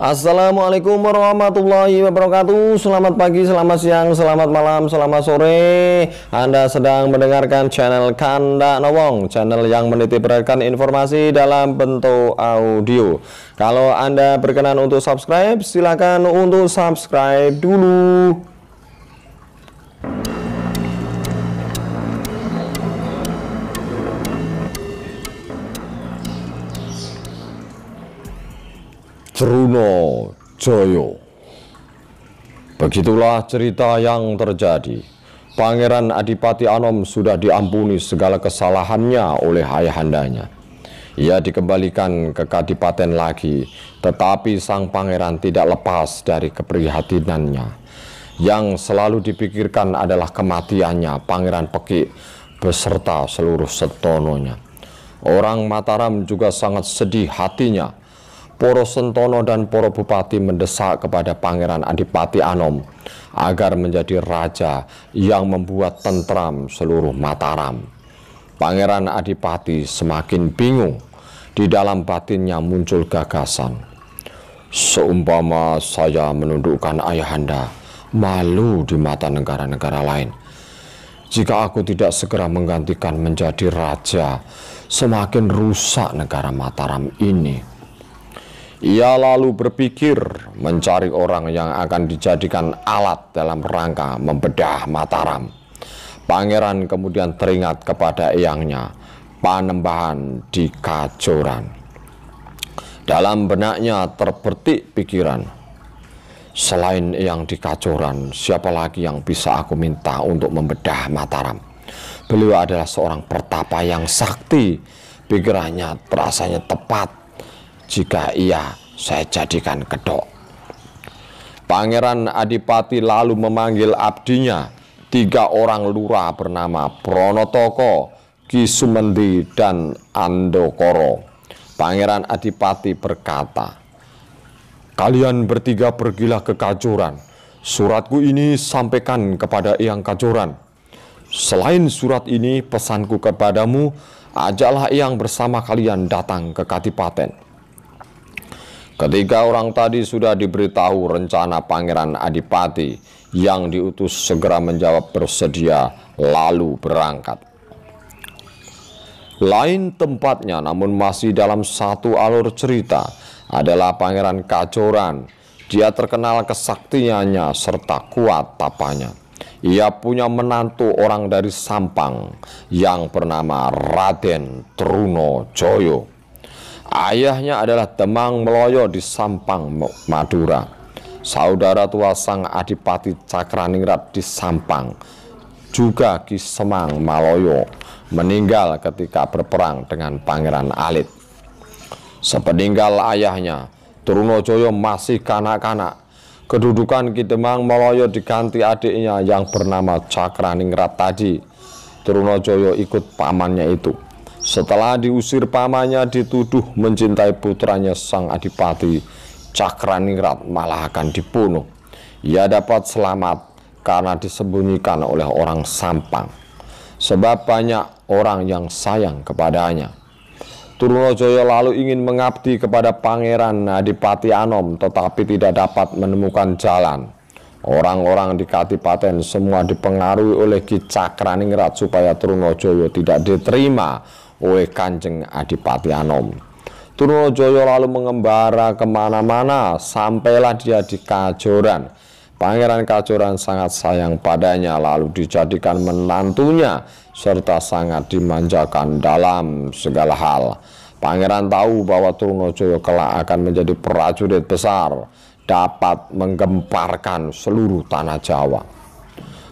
Assalamualaikum warahmatullahi wabarakatuh Selamat pagi, selamat siang, selamat malam, selamat sore Anda sedang mendengarkan channel Kanda Nawong Channel yang menitipkan informasi dalam bentuk audio Kalau Anda berkenan untuk subscribe, silakan untuk subscribe dulu Jruno Joyo. Begitulah cerita yang terjadi. Pangeran Adipati Anom sudah diampuni segala kesalahannya oleh ayahandanya. Ia dikembalikan ke kadipaten lagi, tetapi sang pangeran tidak lepas dari keprihatinannya. Yang selalu dipikirkan adalah kematiannya Pangeran Pekik beserta seluruh setononya. Orang Mataram juga sangat sedih hatinya Poro Sentono dan Poro Bupati mendesak kepada Pangeran Adipati Anom agar menjadi raja yang membuat tentram seluruh Mataram. Pangeran Adipati semakin bingung. Di dalam batinnya muncul gagasan. Seumpama saya menundukkan ayahanda, malu di mata negara-negara lain. Jika aku tidak segera menggantikan menjadi raja, semakin rusak negara Mataram ini. Ia lalu berpikir mencari orang yang akan dijadikan alat dalam rangka membedah Mataram. Pangeran kemudian teringat kepada eyangnya, Panembahan di kacoran. Dalam benaknya terpetik pikiran, selain yang di kacoran, siapa lagi yang bisa aku minta untuk membedah Mataram? Beliau adalah seorang pertapa yang sakti, pikirannya terasanya tepat jika ia saya jadikan kedok. Pangeran Adipati lalu memanggil abdinya, tiga orang lurah bernama Pronotoko, Kisumendi, dan Andokoro. Pangeran Adipati berkata, Kalian bertiga pergilah ke Kacuran. Suratku ini sampaikan kepada Eyang Kacuran. Selain surat ini, pesanku kepadamu, ajaklah Eyang bersama kalian datang ke Katipaten.' Ketika orang tadi sudah diberitahu rencana Pangeran Adipati yang diutus segera menjawab bersedia lalu berangkat. Lain tempatnya namun masih dalam satu alur cerita adalah Pangeran Kajoran. Dia terkenal kesaktiannya serta kuat tapanya. Ia punya menantu orang dari Sampang yang bernama Raden Truno Joyo. Ayahnya adalah Demang Meloyo di Sampang, Madura. Saudara tua sang Adipati Cakraningrat di Sampang, juga Ki Semang Maloyo, meninggal ketika berperang dengan Pangeran Alit. Sepeninggal ayahnya, Trunojoyo masih kanak-kanak. Kedudukan Ki Demang Maloyo diganti adiknya yang bernama Cakraningrat tadi. Trunojoyo ikut pamannya itu. Setelah diusir pamannya dituduh mencintai putranya sang adipati Cakraningrat malah akan dibunuh. Ia dapat selamat karena disembunyikan oleh orang Sampang. Sebab banyak orang yang sayang kepadanya. Trunojoyo lalu ingin mengabdi kepada Pangeran Adipati Anom tetapi tidak dapat menemukan jalan. Orang-orang di Katipaten semua dipengaruhi oleh Ki Cakraningrat supaya Trunojoyo tidak diterima oleh Kanjeng Adipati Anom. Trunojoyo lalu mengembara kemana-mana, sampailah dia di Kajoran. Pangeran Kajoran sangat sayang padanya lalu dijadikan menantunya serta sangat dimanjakan dalam segala hal. Pangeran tahu bahwa Trunojoyo kelak akan menjadi prajurit besar, dapat menggemparkan seluruh tanah Jawa.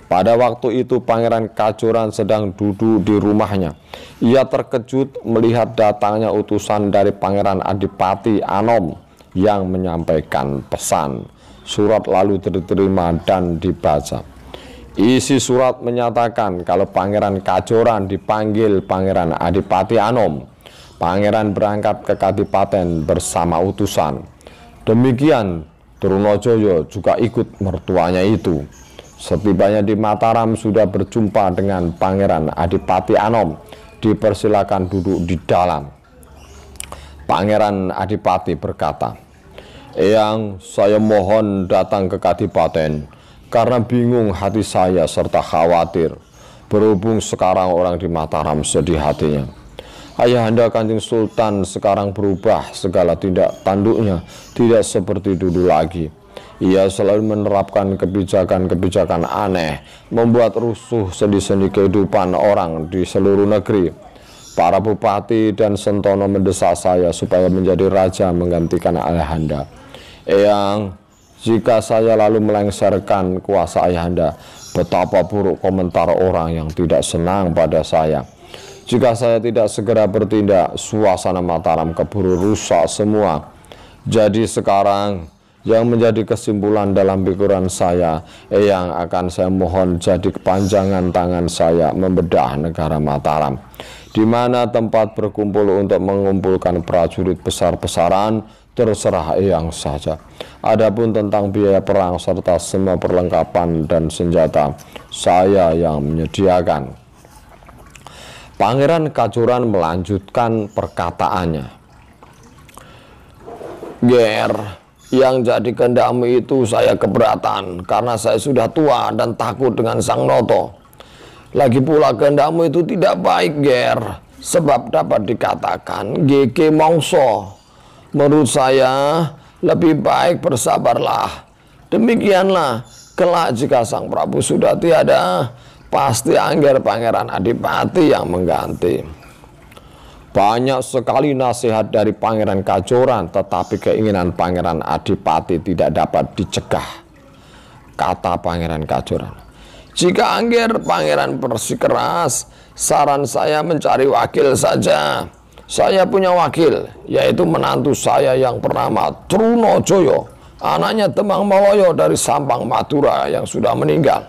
Pada waktu itu Pangeran Kacuran sedang duduk di rumahnya. Ia terkejut melihat datangnya utusan dari Pangeran Adipati Anom yang menyampaikan pesan. Surat lalu diterima dan dibaca. Isi surat menyatakan kalau Pangeran Kacuran dipanggil Pangeran Adipati Anom. Pangeran berangkat ke Kadipaten bersama utusan. Demikian Trunojoyo juga ikut mertuanya itu. Setibanya di Mataram sudah berjumpa dengan Pangeran Adipati Anom. Dipersilakan duduk di dalam. Pangeran Adipati berkata, "Eyang, saya mohon datang ke Kadipaten karena bingung hati saya serta khawatir. Berhubung sekarang orang di Mataram sedih hatinya." Ayahanda Kanjeng Sultan sekarang berubah segala tindak tanduknya tidak seperti dulu lagi ia selalu menerapkan kebijakan-kebijakan aneh, membuat rusuh sendi-sendi kehidupan orang di seluruh negeri. Para bupati dan sentono mendesak saya supaya menjadi raja menggantikan ayahanda. Eyang, jika saya lalu melengsarkan kuasa ayahanda, betapa buruk komentar orang yang tidak senang pada saya. Jika saya tidak segera bertindak, suasana Mataram keburu rusak semua. Jadi sekarang yang menjadi kesimpulan dalam pikiran saya eh, yang akan saya mohon jadi kepanjangan tangan saya membedah negara Mataram di mana tempat berkumpul untuk mengumpulkan prajurit besar-besaran terserah yang saja. Adapun tentang biaya perang serta semua perlengkapan dan senjata, saya yang menyediakan. Pangeran Kacuran melanjutkan perkataannya. Ger, yang jadi kendamu itu saya keberatan karena saya sudah tua dan takut dengan Sang Noto. Lagi pula kendamu itu tidak baik, Ger. Sebab dapat dikatakan GK Mongso. Menurut saya lebih baik bersabarlah. Demikianlah kelak jika Sang Prabu sudah tiada, pasti Angger Pangeran Adipati yang mengganti. Banyak sekali nasihat dari Pangeran Kajoran, tetapi keinginan Pangeran Adipati tidak dapat dicegah. Kata Pangeran Kajoran. Jika angger Pangeran bersikeras, saran saya mencari wakil saja. Saya punya wakil, yaitu menantu saya yang bernama Truno Joyo, anaknya Temang Maloyo dari Sampang Madura yang sudah meninggal.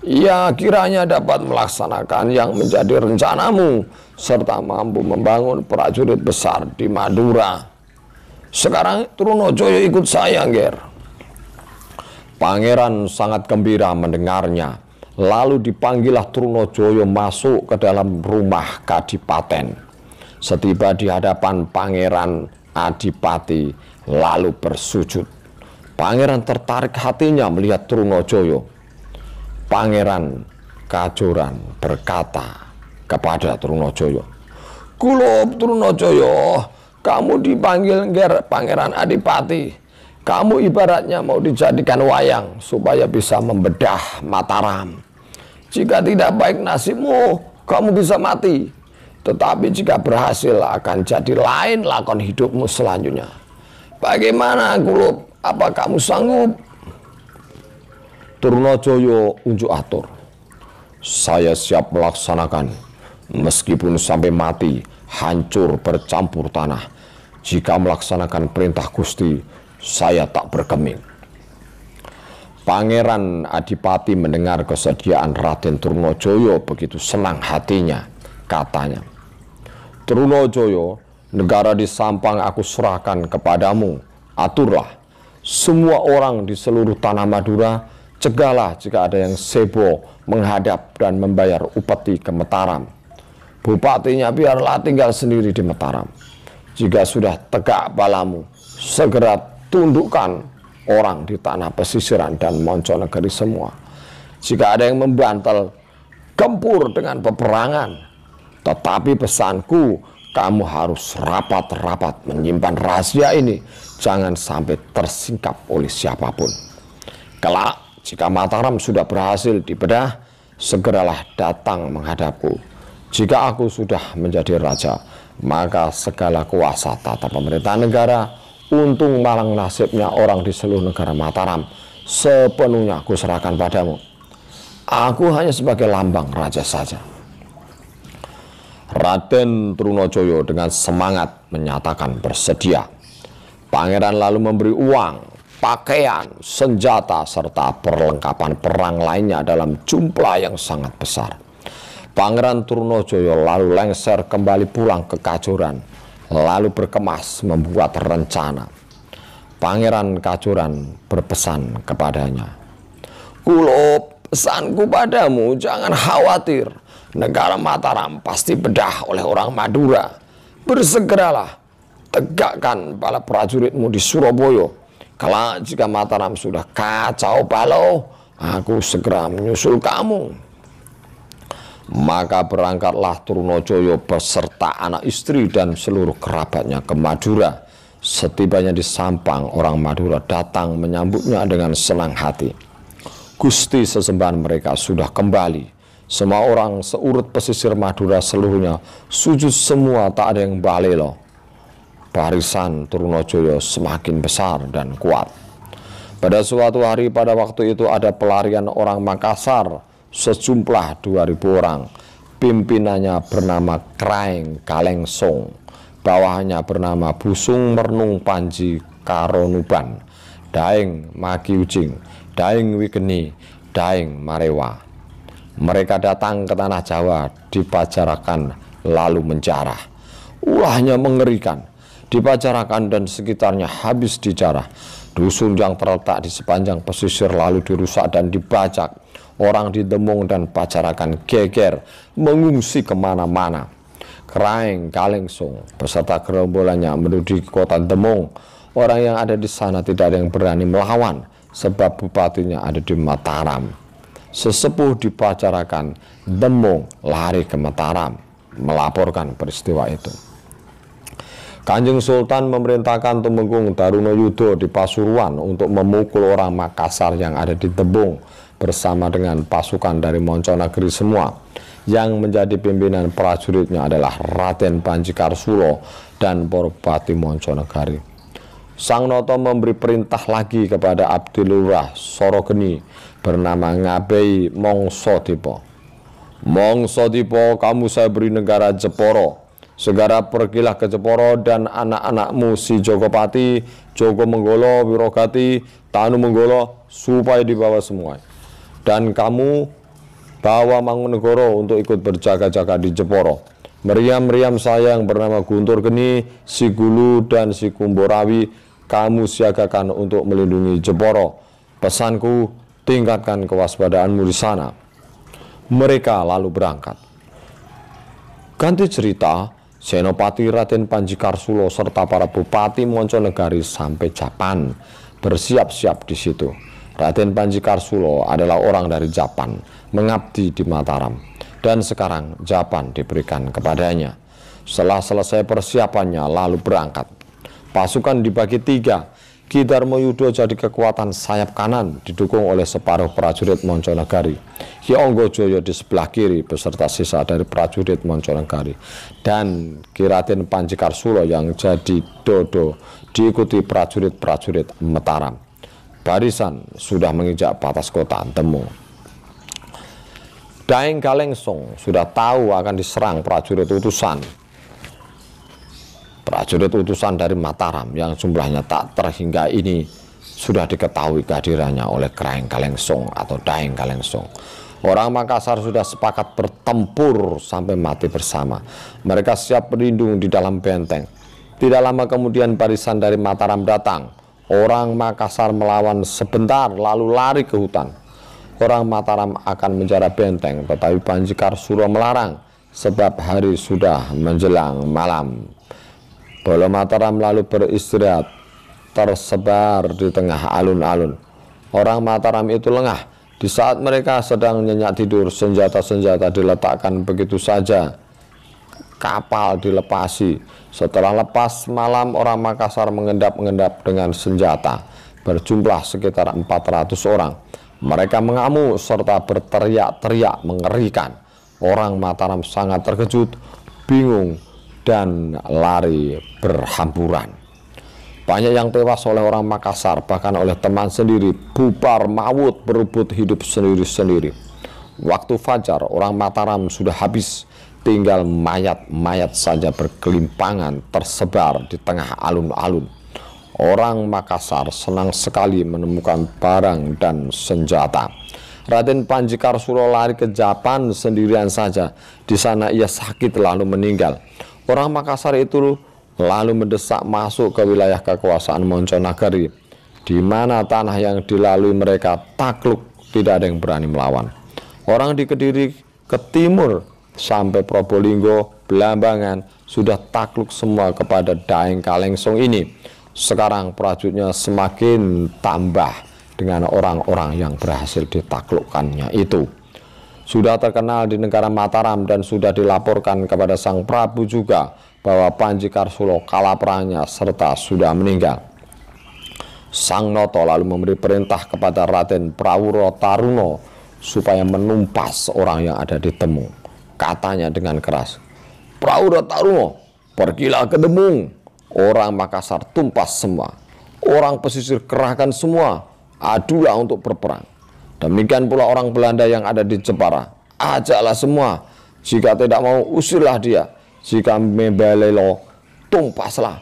Ia kiranya dapat melaksanakan yang menjadi rencanamu serta mampu membangun prajurit besar di Madura. Sekarang Trunojoyo ikut saya, ger. Pangeran sangat gembira mendengarnya. Lalu dipanggilah Trunojoyo masuk ke dalam rumah Kadipaten. Setiba di hadapan Pangeran Adipati, lalu bersujud. Pangeran tertarik hatinya melihat Trunojoyo. Pangeran Kajoran berkata, kepada Trunojoyo. Kulo Trunojoyo, kamu dipanggil ger Pangeran Adipati. Kamu ibaratnya mau dijadikan wayang supaya bisa membedah Mataram. Jika tidak baik nasibmu, kamu bisa mati. Tetapi jika berhasil akan jadi lain lakon hidupmu selanjutnya. Bagaimana Kulo? Apa kamu sanggup? Trunojoyo unjuk atur. Saya siap melaksanakan meskipun sampai mati, hancur bercampur tanah. Jika melaksanakan perintah Gusti, saya tak bergeming. Pangeran Adipati mendengar kesediaan Raden Trunojoyo begitu senang hatinya, katanya. Trunojoyo, negara di Sampang aku serahkan kepadamu, aturlah. Semua orang di seluruh tanah Madura cegahlah jika ada yang sebo menghadap dan membayar upeti ke Mataram Bupatinya biarlah tinggal sendiri di Mataram. Jika sudah tegak balamu, segera tundukkan orang di tanah pesisiran dan negeri semua. Jika ada yang membantel, gempur dengan peperangan. Tetapi pesanku, kamu harus rapat-rapat menyimpan rahasia ini. Jangan sampai tersingkap oleh siapapun. Kelak, jika Mataram sudah berhasil dibedah, segeralah datang menghadapku jika aku sudah menjadi raja, maka segala kuasa tata pemerintahan negara, untung malang nasibnya orang di seluruh negara Mataram, sepenuhnya aku serahkan padamu. Aku hanya sebagai lambang raja saja. Raden Trunojoyo dengan semangat menyatakan bersedia. Pangeran lalu memberi uang, pakaian, senjata, serta perlengkapan perang lainnya dalam jumlah yang sangat besar. Pangeran Trunojoyo lalu lengser kembali pulang ke Kajoran, lalu berkemas membuat rencana. Pangeran Kajoran berpesan kepadanya, Kulo pesanku padamu jangan khawatir, negara Mataram pasti bedah oleh orang Madura. Bersegeralah, tegakkan para prajuritmu di Surabaya. Kalau jika Mataram sudah kacau balau, aku segera menyusul kamu. Maka berangkatlah Trunojoyo beserta anak istri dan seluruh kerabatnya ke Madura. Setibanya di Sampang, orang Madura datang menyambutnya dengan senang hati. Gusti sesembahan mereka sudah kembali. Semua orang seurut pesisir Madura seluruhnya sujud semua tak ada yang balelo. Barisan Trunojoyo semakin besar dan kuat. Pada suatu hari pada waktu itu ada pelarian orang Makassar sejumlah 2000 orang. Pimpinannya bernama Kraeng Kaleng Bawahnya bernama Busung Mernung Panji Karonuban. Daeng Maki Ujing, Daeng Wigeni, Daeng Marewa. Mereka datang ke tanah Jawa, dipajarakan lalu menjarah. Ulahnya mengerikan, dipajarakan dan sekitarnya habis dijarah. Dusun yang terletak di sepanjang pesisir lalu dirusak dan dibajak Orang di ditemung dan pacarakan geger, mengungsi kemana-mana. Kraeng, Kalengsung, beserta gerombolannya menuju kota Demung. Orang yang ada di sana tidak ada yang berani melawan, sebab bupatinya ada di Mataram. Sesepuh dipacarakan, Demung lari ke Mataram, melaporkan peristiwa itu. Kanjeng Sultan memerintahkan Tumenggung Daruno Yudo di Pasuruan untuk memukul orang Makassar yang ada di Tebung bersama dengan pasukan dari Monconegiri semua. Yang menjadi pimpinan prajuritnya adalah Raden Pancikarsulo dan Porpati Monconegari. Sang Noto memberi perintah lagi kepada Abdi Lurah Sorogeni bernama Ngabei Mongso Mongsotipo, kamu saya beri negara Jeporo. Segera pergilah ke Jeporo dan anak-anakmu si Jogopati, Jogo Menggolo, Wirogati, Tanu Menggolo, supaya dibawa semua dan kamu bawa Mangunegoro untuk ikut berjaga-jaga di Jeporo. Meriam-meriam saya yang bernama Guntur Geni, si Gulu, dan si Kumborawi, kamu siagakan untuk melindungi Jeporo. Pesanku, tingkatkan kewaspadaanmu di sana. Mereka lalu berangkat. Ganti cerita, Senopati Raden Panji Karsulo serta para bupati Monconegari sampai Japan bersiap-siap di situ. Raden Panji Karsulo adalah orang dari Japan, mengabdi di Mataram, dan sekarang Japan diberikan kepadanya. Setelah selesai persiapannya, lalu berangkat. Pasukan dibagi tiga, Kidarmo Moyudo jadi kekuatan sayap kanan didukung oleh separuh prajurit Monconegari. Ki Onggo Joyo di sebelah kiri beserta sisa dari prajurit Monconegari. Dan Ki Raden Panji Karsulo yang jadi dodo diikuti prajurit-prajurit Mataram barisan sudah menginjak batas kota Temu. Daeng Kalengsung sudah tahu akan diserang prajurit utusan. Prajurit utusan dari Mataram yang jumlahnya tak terhingga ini sudah diketahui kehadirannya oleh Kraeng Kalengsung atau Daeng Kalengsung. Orang Makassar sudah sepakat bertempur sampai mati bersama. Mereka siap berlindung di dalam benteng. Tidak lama kemudian barisan dari Mataram datang Orang Makassar melawan sebentar lalu lari ke hutan. Orang Mataram akan menjara benteng tetapi Panji Karsuro melarang sebab hari sudah menjelang malam. Bola Mataram lalu beristirahat tersebar di tengah alun-alun. Orang Mataram itu lengah. Di saat mereka sedang nyenyak tidur, senjata-senjata diletakkan begitu saja kapal dilepasi. Setelah lepas malam, orang Makassar mengendap-endap dengan senjata. Berjumlah sekitar 400 orang. Mereka mengamuk serta berteriak-teriak mengerikan. Orang Mataram sangat terkejut, bingung, dan lari berhamburan. Banyak yang tewas oleh orang Makassar, bahkan oleh teman sendiri, bubar, maut, berubut hidup sendiri-sendiri. Waktu fajar, orang Mataram sudah habis tinggal mayat-mayat saja berkelimpangan tersebar di tengah alun-alun. Orang Makassar senang sekali menemukan barang dan senjata. Raden Panji Karsuro lari ke Japan sendirian saja. Di sana ia sakit lalu meninggal. Orang Makassar itu lalu mendesak masuk ke wilayah kekuasaan Monconagari. di mana tanah yang dilalui mereka takluk tidak ada yang berani melawan. Orang di Kediri ke timur sampai Probolinggo, Belambangan sudah takluk semua kepada Daeng Kalengsong ini. Sekarang prajuritnya semakin tambah dengan orang-orang yang berhasil ditaklukkannya itu. Sudah terkenal di negara Mataram dan sudah dilaporkan kepada Sang Prabu juga bahwa Panji Karsulo kalapranya serta sudah meninggal. Sang Noto lalu memberi perintah kepada Raden Prawuro Taruno supaya menumpas orang yang ada di Temu. Katanya dengan keras, Praura Tarumo, pergilah ke Demung. Orang Makassar tumpas semua. Orang pesisir kerahkan semua. Adulah untuk berperang. Demikian pula orang Belanda yang ada di Jepara. Ajaklah semua. Jika tidak mau, usirlah dia. Jika membelelo, tumpaslah.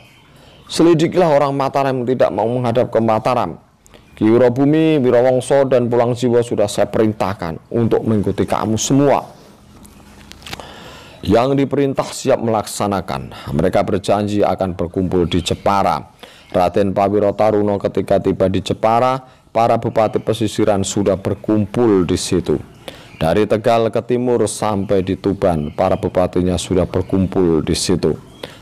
Selidiklah orang Mataram yang tidak mau menghadap ke Mataram. Ki Wirabumi, Wirawongso, dan Pulang Jiwa sudah saya perintahkan untuk mengikuti kamu semua yang diperintah siap melaksanakan. Mereka berjanji akan berkumpul di Jepara. Raden Pawiro Taruno ketika tiba di Jepara, para bupati pesisiran sudah berkumpul di situ. Dari Tegal ke timur sampai di Tuban, para bupatinya sudah berkumpul di situ.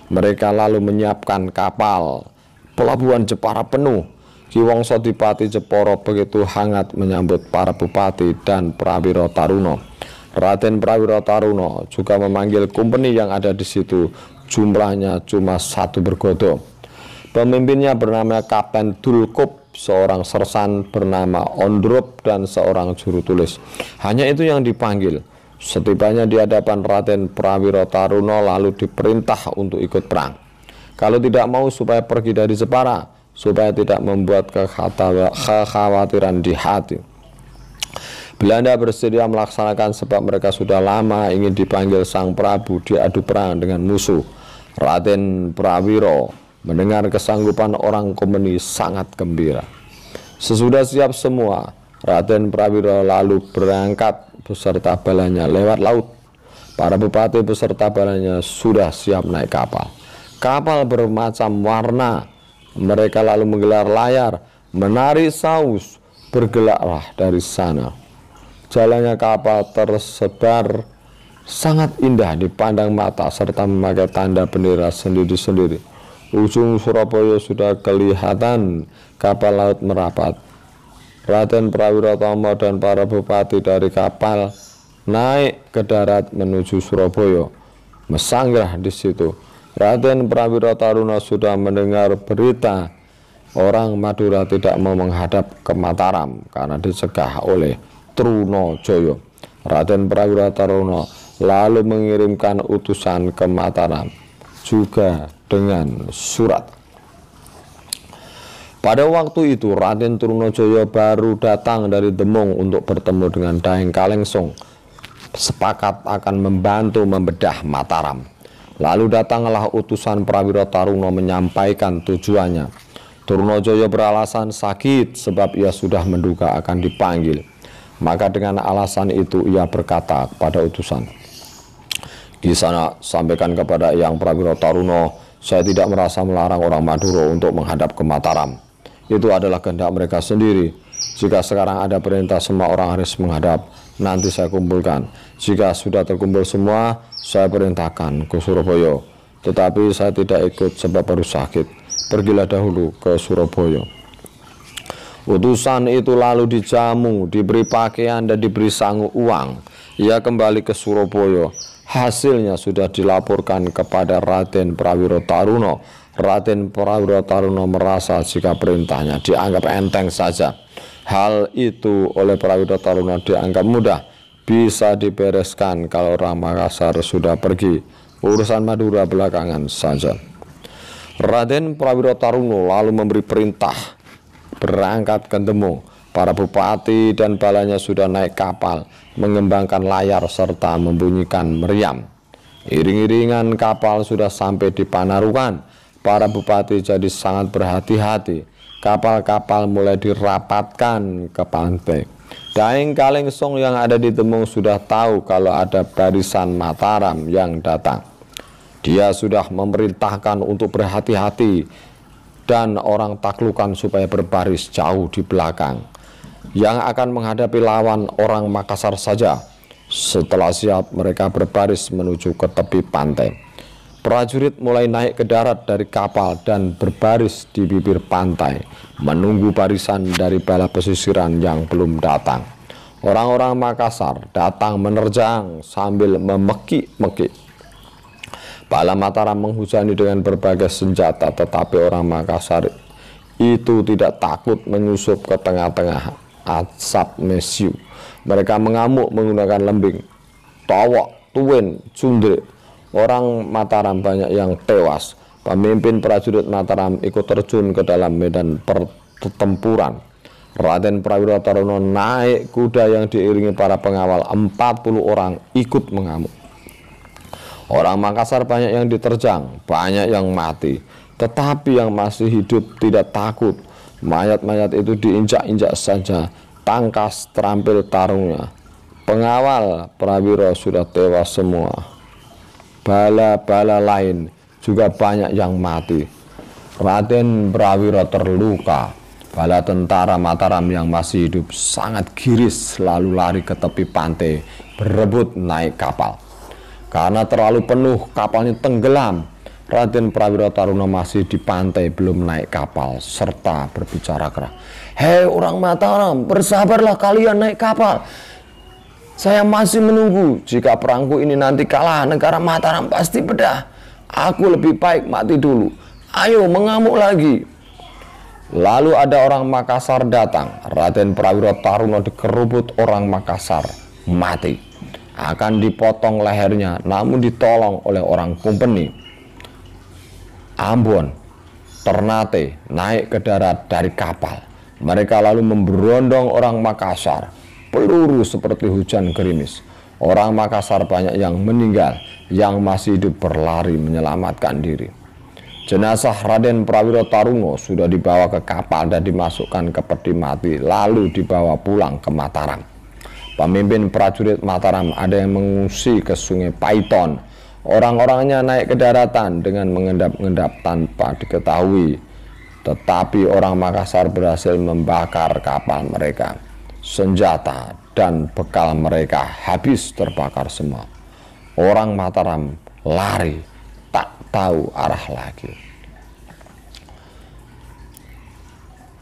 Mereka lalu menyiapkan kapal. Pelabuhan Jepara penuh. Kiwongso Dipati Jeporo begitu hangat menyambut para bupati dan Prawiro Taruno. Raden Prawiro Taruno juga memanggil kompeni yang ada di situ. Jumlahnya cuma satu bergodo. Pemimpinnya bernama Kapten Dulkup, seorang sersan bernama Ondrup dan seorang juru tulis. Hanya itu yang dipanggil. Setibanya di hadapan Raden Prawiro Taruno lalu diperintah untuk ikut perang. Kalau tidak mau supaya pergi dari Jepara, supaya tidak membuat kekhawatiran di hati. Belanda bersedia melaksanakan sebab mereka sudah lama ingin dipanggil Sang Prabu diadu perang dengan musuh. Raden Prawiro mendengar kesanggupan orang Komeni sangat gembira. Sesudah siap semua, Raden Prawiro lalu berangkat beserta balanya lewat laut. Para bupati beserta balanya sudah siap naik kapal. Kapal bermacam warna. Mereka lalu menggelar layar, menari saus, bergelaklah dari sana. Jalannya kapal tersebar sangat indah di pandang mata serta memakai tanda bendera sendiri-sendiri. Ujung Surabaya sudah kelihatan kapal laut merapat. Raden Prawiro Tomo dan para bupati dari kapal naik ke darat menuju Surabaya. Mesanggah di situ. Raden Prawiro Taruna sudah mendengar berita orang Madura tidak mau menghadap ke Mataram karena dicegah oleh Trunojoyo Joyo Raden Prawira Taruna lalu mengirimkan utusan ke Mataram juga dengan surat. Pada waktu itu Raden Trunojoyo baru datang dari Demung untuk bertemu dengan Daeng Kalengsong. Sepakat akan membantu membedah Mataram. Lalu datanglah utusan Prawiro Taruna menyampaikan tujuannya. Trunojoyo beralasan sakit sebab ia sudah menduga akan dipanggil. Maka dengan alasan itu ia berkata kepada utusan, di sana sampaikan kepada yang Prawiro Taruno, saya tidak merasa melarang orang Maduro untuk menghadap ke Mataram. Itu adalah kehendak mereka sendiri. Jika sekarang ada perintah semua orang harus menghadap, nanti saya kumpulkan. Jika sudah terkumpul semua, saya perintahkan ke Surabaya. Tetapi saya tidak ikut sebab baru sakit. Pergilah dahulu ke Surabaya. Utusan itu lalu dijamu, diberi pakaian dan diberi sangu uang. Ia kembali ke Surabaya. Hasilnya sudah dilaporkan kepada Raden Prawiro Taruno. Raden Prawiro Taruno merasa jika perintahnya dianggap enteng saja. Hal itu oleh Prawiro Taruno dianggap mudah. Bisa dibereskan kalau Ramakasar sudah pergi. Urusan Madura belakangan saja. Raden Prawiro Taruno lalu memberi perintah berangkat ke Para bupati dan balanya sudah naik kapal, mengembangkan layar serta membunyikan meriam. Iring-iringan kapal sudah sampai di Panarukan. Para bupati jadi sangat berhati-hati. Kapal-kapal mulai dirapatkan ke pantai. Daeng Kalengsong yang ada di Temung sudah tahu kalau ada barisan Mataram yang datang. Dia sudah memerintahkan untuk berhati-hati dan orang taklukan supaya berbaris jauh di belakang. Yang akan menghadapi lawan orang Makassar saja. Setelah siap mereka berbaris menuju ke tepi pantai. Prajurit mulai naik ke darat dari kapal dan berbaris di bibir pantai, menunggu barisan dari bala pesisiran yang belum datang. Orang-orang Makassar datang menerjang sambil memekik-mekik Bala Mataram menghujani dengan berbagai senjata, tetapi orang Makassar itu tidak takut menyusup ke tengah-tengah asap mesiu. Mereka mengamuk menggunakan lembing, towok, tuwin, sundri. Orang Mataram banyak yang tewas. Pemimpin prajurit Mataram ikut terjun ke dalam medan pertempuran. Raden Prawiro Taruno naik kuda yang diiringi para pengawal 40 orang ikut mengamuk. Orang Makassar banyak yang diterjang, banyak yang mati. Tetapi yang masih hidup tidak takut. Mayat-mayat itu diinjak-injak saja. Tangkas terampil tarungnya. Pengawal prawiro sudah tewas semua. Bala-bala lain juga banyak yang mati. Raden Prawiro terluka. Bala tentara Mataram yang masih hidup sangat giris lalu lari ke tepi pantai berebut naik kapal. Karena terlalu penuh kapalnya tenggelam. Raden Prawiro Taruna masih di pantai belum naik kapal serta berbicara keras. Hei orang Mataram, bersabarlah kalian naik kapal. Saya masih menunggu jika perangku ini nanti kalah negara Mataram pasti bedah. Aku lebih baik mati dulu. Ayo mengamuk lagi. Lalu ada orang Makassar datang. Raden Prawiro Taruna dikerubut orang Makassar mati akan dipotong lehernya namun ditolong oleh orang company Ambon Ternate naik ke darat dari kapal mereka lalu memberondong orang Makassar peluru seperti hujan gerimis orang Makassar banyak yang meninggal yang masih hidup berlari menyelamatkan diri Jenazah Raden Prawiro Tarungo sudah dibawa ke kapal dan dimasukkan ke peti mati lalu dibawa pulang ke Mataram. Pemimpin prajurit Mataram ada yang mengungsi ke sungai Python. Orang-orangnya naik ke daratan dengan mengendap-endap tanpa diketahui. Tetapi orang Makassar berhasil membakar kapal mereka. Senjata dan bekal mereka habis terbakar semua. Orang Mataram lari tak tahu arah lagi.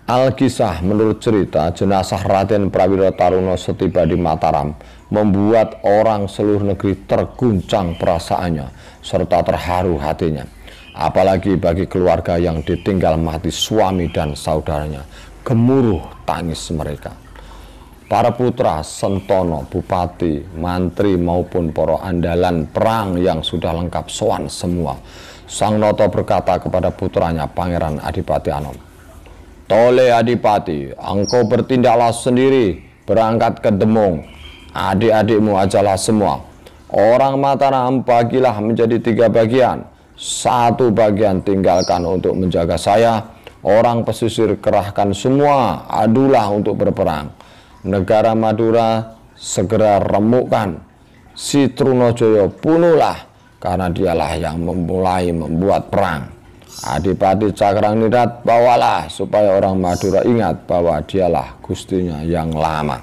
Alkisah menurut cerita jenazah Raden Prawiro Taruno setiba di Mataram membuat orang seluruh negeri terguncang perasaannya serta terharu hatinya. Apalagi bagi keluarga yang ditinggal mati suami dan saudaranya, gemuruh tangis mereka. Para putra, sentono, bupati, mantri maupun poro andalan perang yang sudah lengkap soan semua. Sang Noto berkata kepada putranya Pangeran Adipati Anom, Tole Adipati, engkau bertindaklah sendiri, berangkat ke Demung. Adik-adikmu ajalah semua. Orang Mataram bagilah menjadi tiga bagian. Satu bagian tinggalkan untuk menjaga saya. Orang pesisir kerahkan semua, adulah untuk berperang. Negara Madura segera remukkan. Si Trunojoyo bunuhlah, karena dialah yang memulai membuat perang. Adipati Cakrang Nirat bawalah supaya orang Madura ingat bahwa dialah gustinya yang lama.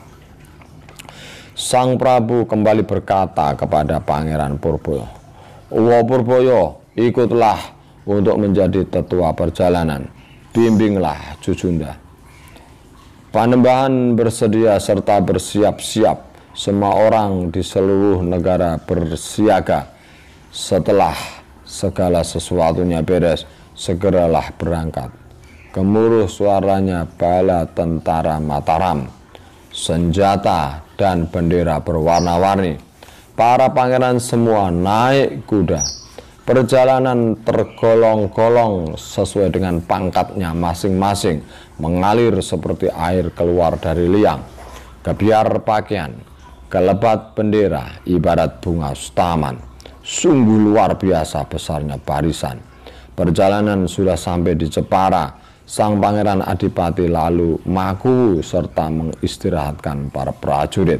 Sang Prabu kembali berkata kepada Pangeran Purboyo, Uwo Purboyo, ikutlah untuk menjadi tetua perjalanan. Bimbinglah Jujunda. Panembahan bersedia serta bersiap-siap. Semua orang di seluruh negara bersiaga. Setelah segala sesuatunya beres, segeralah berangkat. Gemuruh suaranya bala tentara Mataram, senjata dan bendera berwarna-warni. Para pangeran semua naik kuda. Perjalanan tergolong-golong sesuai dengan pangkatnya masing-masing, mengalir seperti air keluar dari liang. Kebiar pakaian, kelebat bendera, ibarat bunga taman. Sungguh luar biasa besarnya barisan Perjalanan sudah sampai di Jepara. Sang pangeran Adipati lalu maku serta mengistirahatkan para prajurit.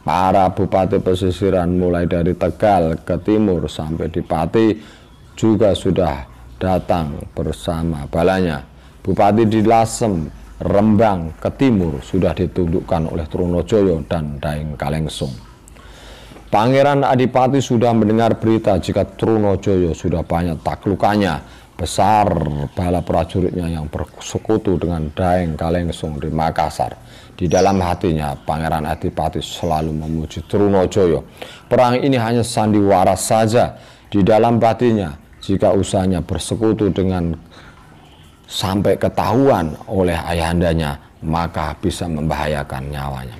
Para bupati pesisiran mulai dari Tegal ke timur sampai di Pati juga sudah datang bersama balanya. Bupati di Lasem, Rembang ke timur sudah ditundukkan oleh Trunojoyo dan Daeng Kalengsung. Pangeran Adipati sudah mendengar berita jika Trunojoyo sudah banyak taklukannya. Besar bala prajuritnya yang bersekutu dengan Daeng Kalengsung di Makassar. Di dalam hatinya, Pangeran Adipati selalu memuji Trunojoyo. Perang ini hanya sandiwara saja. Di dalam batinya, jika usahanya bersekutu dengan sampai ketahuan oleh ayahandanya, maka bisa membahayakan nyawanya.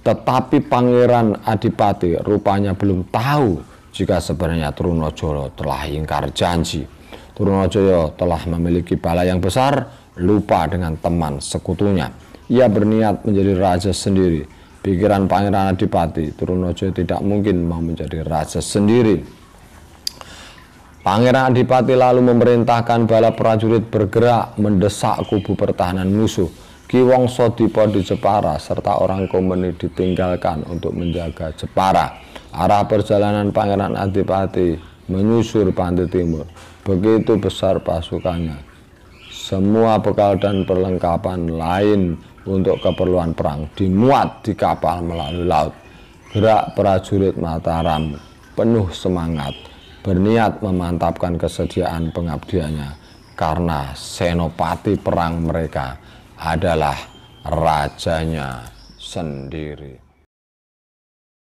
Tetapi Pangeran Adipati rupanya belum tahu jika sebenarnya Trunojoyo telah ingkar janji. Trunojoyo telah memiliki bala yang besar, lupa dengan teman sekutunya. Ia berniat menjadi raja sendiri. Pikiran Pangeran Adipati, Trunojoyo tidak mungkin mau menjadi raja sendiri. Pangeran Adipati lalu memerintahkan bala prajurit bergerak mendesak kubu pertahanan musuh Ki Sodipo di Jepara serta orang Komeni ditinggalkan untuk menjaga Jepara. Arah perjalanan Pangeran Adipati menyusur pantai timur. Begitu besar pasukannya. Semua bekal dan perlengkapan lain untuk keperluan perang dimuat di kapal melalui laut. Gerak prajurit Mataram penuh semangat, berniat memantapkan kesediaan pengabdiannya karena senopati perang mereka adalah rajanya sendiri.